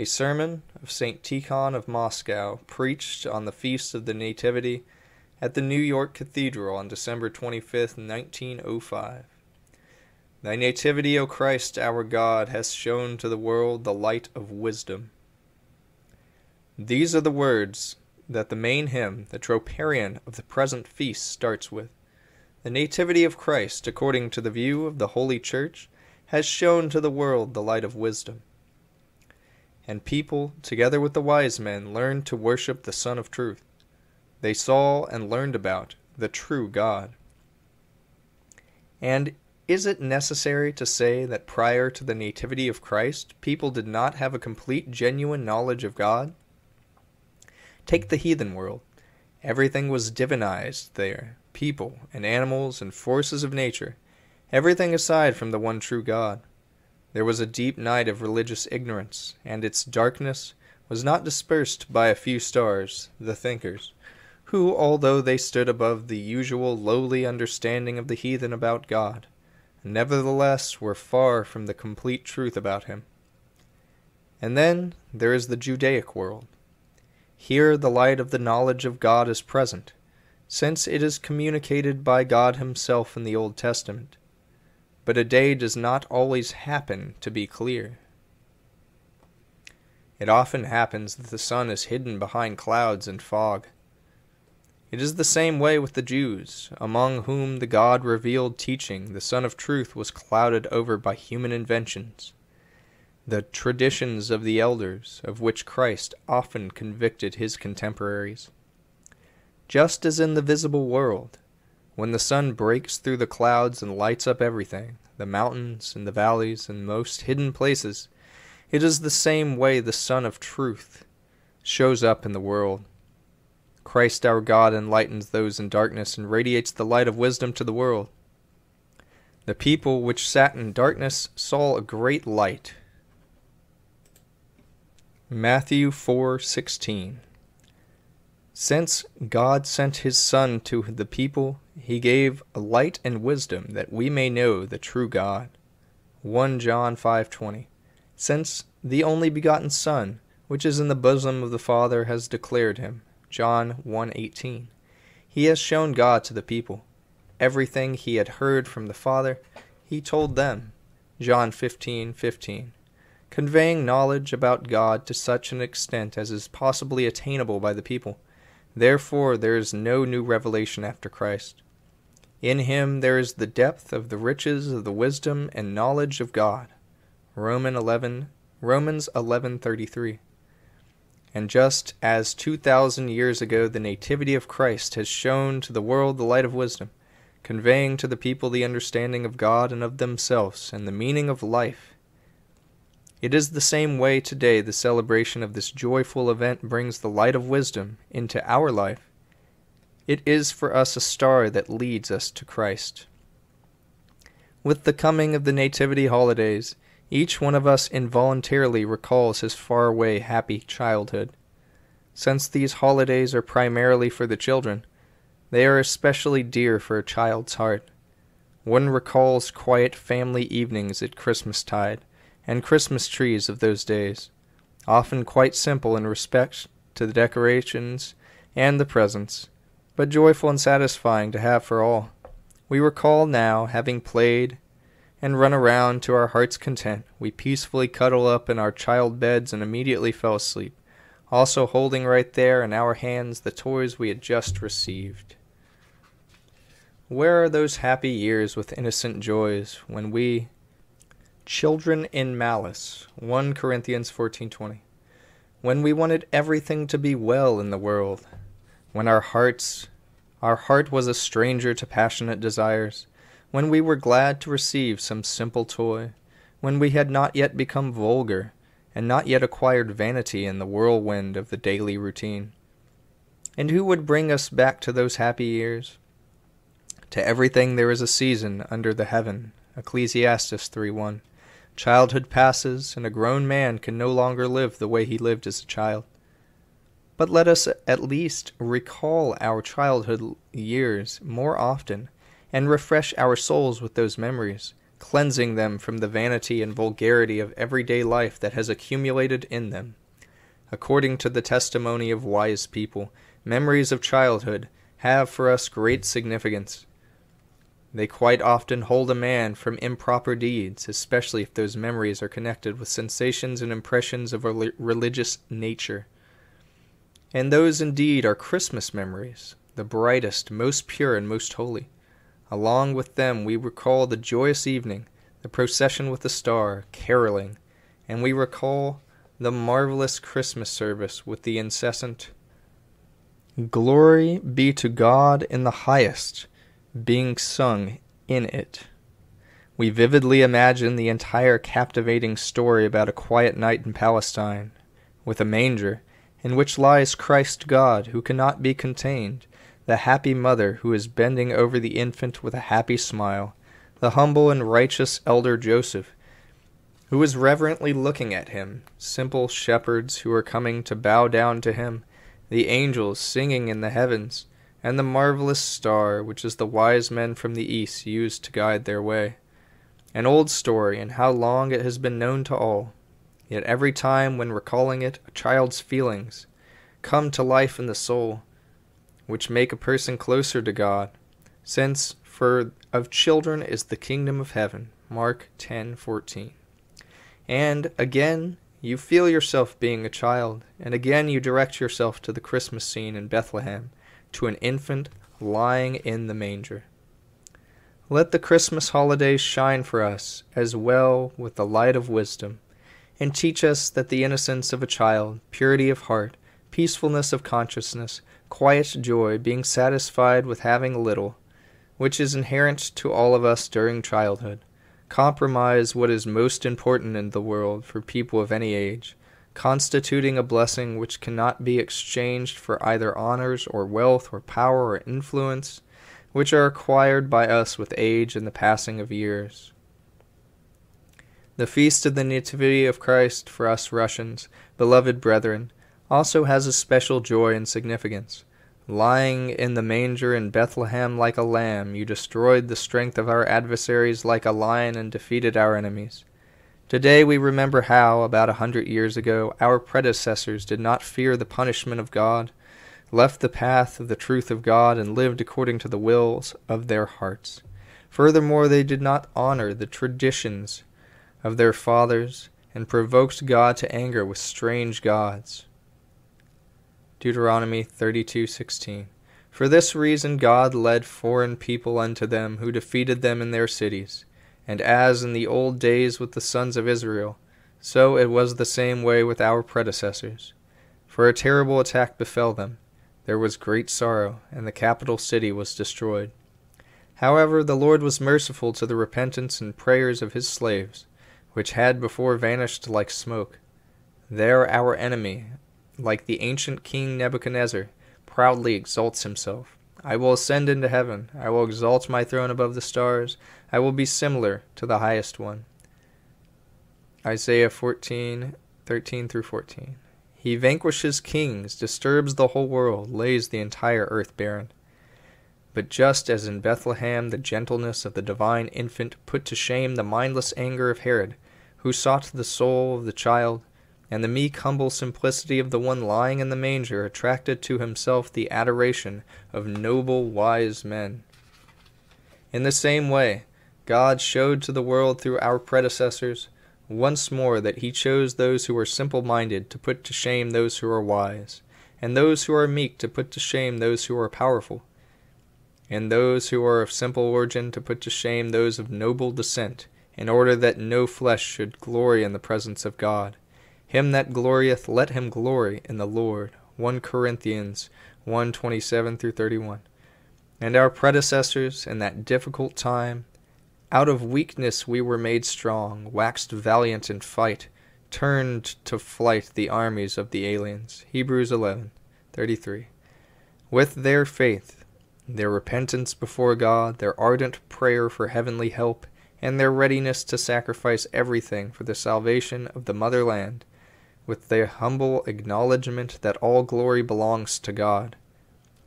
a sermon of St. Tikhon of Moscow preached on the Feast of the Nativity at the New York Cathedral on December 25, 1905. Thy Nativity, O Christ our God, has shown to the world the light of wisdom. These are the words that the main hymn, the troparion of the present feast, starts with. The Nativity of Christ, according to the view of the Holy Church, has shown to the world the light of wisdom. And people, together with the wise men, learned to worship the Son of Truth. They saw and learned about the true God. And is it necessary to say that prior to the Nativity of Christ, people did not have a complete, genuine knowledge of God? Take the heathen world. Everything was divinized there people and animals and forces of nature, everything aside from the one true God. There was a deep night of religious ignorance, and its darkness was not dispersed by a few stars, the thinkers, who, although they stood above the usual lowly understanding of the heathen about God, nevertheless were far from the complete truth about Him. And then there is the Judaic world. Here the light of the knowledge of God is present, since it is communicated by God Himself in the Old Testament, but a day does not always happen to be clear. It often happens that the sun is hidden behind clouds and fog. It is the same way with the Jews, among whom the God revealed teaching, the Son of Truth, was clouded over by human inventions, the traditions of the elders, of which Christ often convicted his contemporaries. Just as in the visible world, when the sun breaks through the clouds and lights up everything, the mountains and the valleys and most hidden places, it is the same way the Sun of Truth shows up in the world. Christ our God enlightens those in darkness and radiates the light of wisdom to the world. The people which sat in darkness saw a great light. Matthew 4:16 since God sent his Son to the people, he gave light and wisdom that we may know the true God. 1 John 5:20 Since the only begotten Son, which is in the bosom of the Father, has declared him. John 1:18 He has shown God to the people. Everything he had heard from the Father, he told them. John 15:15 Conveying knowledge about God to such an extent as is possibly attainable by the people Therefore, there is no new revelation after Christ. In him there is the depth of the riches of the wisdom and knowledge of God. Roman 11, Romans 11:33. And just as 2000 years ago the nativity of Christ has shown to the world the light of wisdom, conveying to the people the understanding of God and of themselves and the meaning of life, it is the same way today the celebration of this joyful event brings the light of wisdom into our life. It is for us a star that leads us to Christ. With the coming of the Nativity holidays, each one of us involuntarily recalls his faraway happy childhood. Since these holidays are primarily for the children, they are especially dear for a child's heart. One recalls quiet family evenings at Christmastide and Christmas trees of those days, often quite simple in respect to the decorations and the presents, but joyful and satisfying to have for all. We recall now having played and run around to our heart's content. We peacefully cuddle up in our child beds and immediately fell asleep, also holding right there in our hands the toys we had just received. Where are those happy years with innocent joys when we, children in malice 1 corinthians 14:20 when we wanted everything to be well in the world when our hearts our heart was a stranger to passionate desires when we were glad to receive some simple toy when we had not yet become vulgar and not yet acquired vanity in the whirlwind of the daily routine and who would bring us back to those happy years to everything there is a season under the heaven ecclesiastes 3:1 Childhood passes, and a grown man can no longer live the way he lived as a child. But let us at least recall our childhood years more often and refresh our souls with those memories, cleansing them from the vanity and vulgarity of everyday life that has accumulated in them. According to the testimony of wise people, memories of childhood have for us great significance. They quite often hold a man from improper deeds, especially if those memories are connected with sensations and impressions of a religious nature. And those indeed are Christmas memories, the brightest, most pure, and most holy. Along with them we recall the joyous evening, the procession with the star, caroling, and we recall the marvelous Christmas service with the incessant Glory be to God in the highest being sung in it. We vividly imagine the entire captivating story about a quiet night in Palestine, with a manger, in which lies Christ God, who cannot be contained, the happy mother who is bending over the infant with a happy smile, the humble and righteous elder Joseph, who is reverently looking at him, simple shepherds who are coming to bow down to him, the angels singing in the heavens, and the marvelous star which is the wise men from the east used to guide their way. An old story, and how long it has been known to all. Yet every time when recalling it, a child's feelings come to life in the soul, which make a person closer to God, since for of children is the kingdom of heaven. Mark 10:14. And again, you feel yourself being a child, and again you direct yourself to the Christmas scene in Bethlehem to an infant lying in the manger. Let the Christmas holidays shine for us as well with the light of wisdom, and teach us that the innocence of a child, purity of heart, peacefulness of consciousness, quiet joy, being satisfied with having little, which is inherent to all of us during childhood, compromise what is most important in the world for people of any age, constituting a blessing which cannot be exchanged for either honors or wealth or power or influence, which are acquired by us with age and the passing of years. The feast of the Nativity of Christ for us Russians, beloved brethren, also has a special joy and significance. Lying in the manger in Bethlehem like a lamb, you destroyed the strength of our adversaries like a lion and defeated our enemies. Today we remember how, about a hundred years ago, our predecessors did not fear the punishment of God, left the path of the truth of God, and lived according to the wills of their hearts. Furthermore, they did not honor the traditions of their fathers and provoked God to anger with strange gods. Deuteronomy 32:16 For this reason God led foreign people unto them who defeated them in their cities and as in the old days with the sons of Israel, so it was the same way with our predecessors. For a terrible attack befell them. There was great sorrow, and the capital city was destroyed. However, the Lord was merciful to the repentance and prayers of his slaves, which had before vanished like smoke. There our enemy, like the ancient king Nebuchadnezzar, proudly exalts himself. I will ascend into heaven, I will exalt my throne above the stars, I will be similar to the highest one. Isaiah 14, 13 through 14. He vanquishes kings, disturbs the whole world, lays the entire earth barren. But just as in Bethlehem the gentleness of the divine infant put to shame the mindless anger of Herod, who sought the soul of the child, and the meek humble simplicity of the one lying in the manger attracted to himself the adoration of noble wise men. In the same way, God showed to the world through our predecessors once more that he chose those who are simple minded to put to shame those who are wise, and those who are meek to put to shame those who are powerful, and those who are of simple origin to put to shame those of noble descent, in order that no flesh should glory in the presence of God. Him that glorieth, let him glory in the Lord. 1 Corinthians 1 27 through 31. And our predecessors in that difficult time out of weakness we were made strong, waxed valiant in fight, turned to flight the armies of the aliens. Hebrews 11:33. With their faith, their repentance before God, their ardent prayer for heavenly help, and their readiness to sacrifice everything for the salvation of the motherland, with their humble acknowledgment that all glory belongs to God.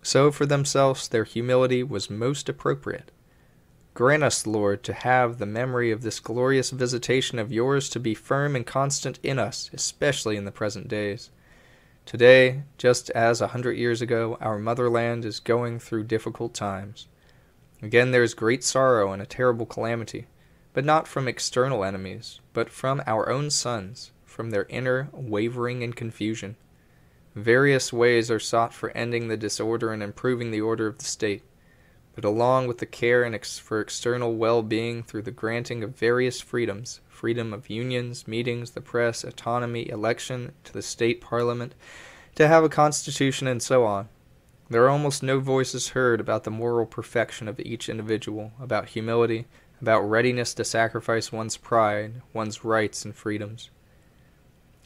So for themselves their humility was most appropriate. Grant us, Lord, to have the memory of this glorious visitation of yours to be firm and constant in us, especially in the present days. Today, just as a hundred years ago, our motherland is going through difficult times. Again, there is great sorrow and a terrible calamity, but not from external enemies, but from our own sons, from their inner wavering and confusion. Various ways are sought for ending the disorder and improving the order of the state but along with the care and ex- for external well being through the granting of various freedoms freedom of unions, meetings, the press, autonomy, election to the state parliament, to have a constitution, and so on. There are almost no voices heard about the moral perfection of each individual, about humility, about readiness to sacrifice one's pride, one's rights and freedoms.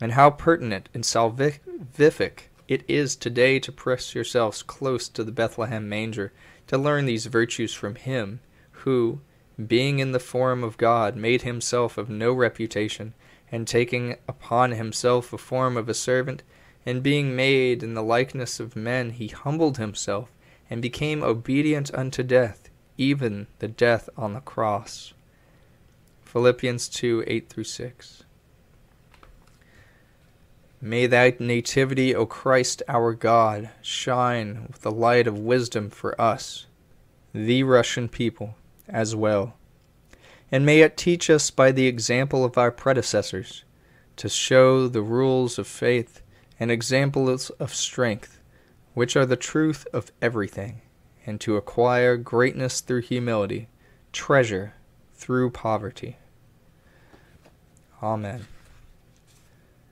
And how pertinent and salvific it is today to press yourselves close to the Bethlehem manger to learn these virtues from him who, being in the form of God, made himself of no reputation, and taking upon himself a form of a servant, and being made in the likeness of men, he humbled himself, and became obedient unto death, even the death on the cross. Philippians 2 8 through 6. May thy nativity, O Christ our God, shine with the light of wisdom for us, the Russian people, as well. And may it teach us by the example of our predecessors to show the rules of faith and examples of strength, which are the truth of everything, and to acquire greatness through humility, treasure through poverty. Amen.